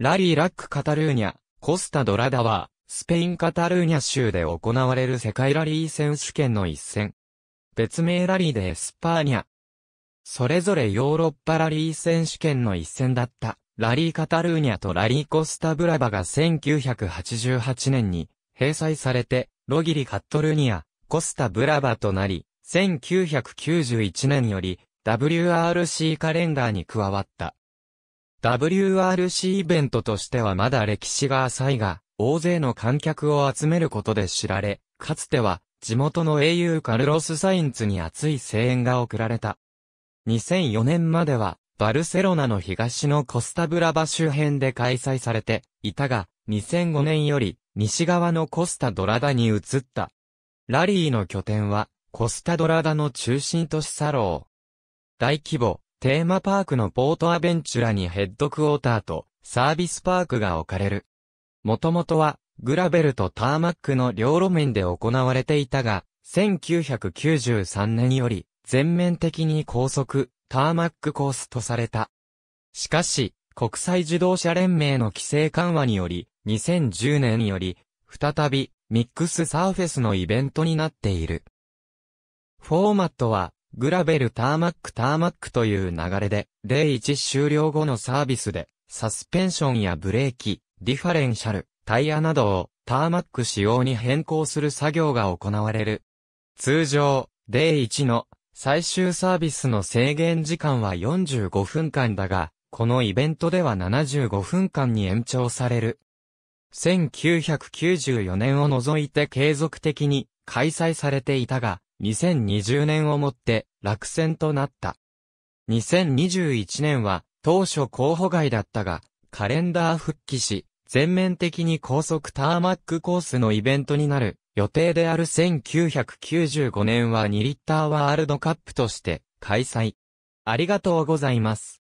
ラリー・ラック・カタルーニャ、コスタ・ドラダは、スペイン・カタルーニャ州で行われる世界ラリー選手権の一戦。別名ラリーでエスパーニャ。それぞれヨーロッパラリー選手権の一戦だった、ラリー・カタルーニャとラリー・コスタ・ブラバが1988年に、閉催されて、ロギリ・カットルーニャ、コスタ・ブラバとなり、1991年より、WRC カレンダーに加わった。WRC イベントとしてはまだ歴史が浅いが、大勢の観客を集めることで知られ、かつては、地元の英雄カルロス・サインツに熱い声援が送られた。2004年までは、バルセロナの東のコスタブラバ周辺で開催されていたが、2005年より西側のコスタドラダに移った。ラリーの拠点は、コスタドラダの中心都市サロー。大規模、テーマパークのポートアベンチュラにヘッドクォーターとサービスパークが置かれる。もともとはグラベルとターマックの両路面で行われていたが、1993年より全面的に高速、ターマックコースとされた。しかし、国際自動車連盟の規制緩和により、2010年より、再び、ミックスサーフェスのイベントになっている。フォーマットは、グラベルターマックターマックという流れで、例1終了後のサービスで、サスペンションやブレーキ、ディファレンシャル、タイヤなどをターマック仕様に変更する作業が行われる。通常、例1の最終サービスの制限時間は45分間だが、このイベントでは75分間に延長される。1994年を除いて継続的に開催されていたが、2020年をもって落選となった。2021年は当初候補外だったが、カレンダー復帰し、全面的に高速ターマックコースのイベントになる予定である1995年は2リッターワールドカップとして開催。ありがとうございます。